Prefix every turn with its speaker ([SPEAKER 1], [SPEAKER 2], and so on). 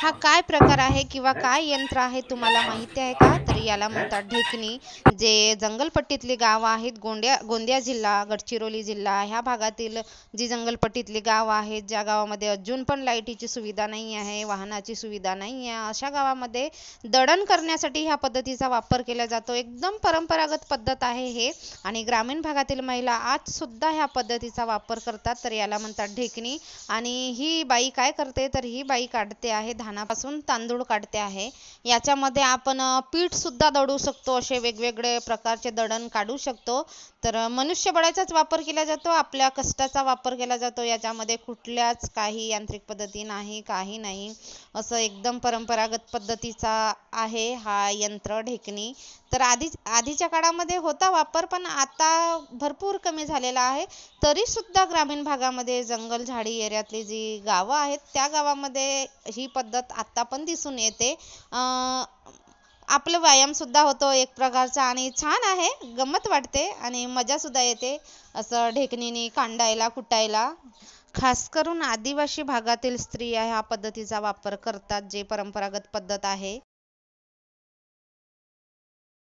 [SPEAKER 1] हा काय प्रकार आहे किंवा काय यंत्र आहे तुम्हाला माहिती आहे का तर याला म्हणतात ढेकणी जे जंगलपट्टीतली गावं आहेत गोंड्या गोंदिया जिल्हा गडचिरोली जिल्हा ह्या भागातील जी जंगलपट्टीतली गावं आहेत ज्या गावामध्ये अजून पण लाईटीची सुविधा नाही आहे वाहनाची सुविधा नाही आहे अशा गावामध्ये दडण करण्यासाठी ह्या पद्धतीचा वापर केला जातो एकदम परंपरागत पद्धत आहे हे आणि ग्रामीण भागातील महिला आज सुद्धा ह्या पद्धतीचा वापर करतात तर याला म्हणतात ढेकणी आणि ही बाई काय करते तर ही बाई काढते आहे धानापासून तांदूळ काढते आहे याच्यामध्ये आपण पीठ सुद्धा दडू शकतो असे वेगवेगळे प्रकारचे दडण काढू शकतो तर मनुष्यबळाचाच वापर केला जातो आपल्या कष्टाचा वापर केला जातो याच्यामध्ये कुठल्याच काही यांत्रिक पद्धती नाही काही नाही असं एकदम परंपरागत पद्धतीचा आहे हा यंत्र ढेकणी तर आधीच आधीच्या काळामध्ये होता वापर पण आता भरपूर कमी झालेला आहे तरीसुद्धा ग्रामीण भागामध्ये जंगल झाडी एरियातली जी गावं आहेत त्या गावामध्ये ही पद्धत आत्ता पण दिसून येते आपलं व्यायामसुद्धा होतो एक प्रकारचा आणि छान आहे गंमत वाटते आणि मजासुद्धा येते असं ढेकणीने कांडायला कुटायला खास करून आदिवासी भागातील स्त्रिया ह्या पद्धतीचा वापर करतात जे परंपरागत पद्धत आहे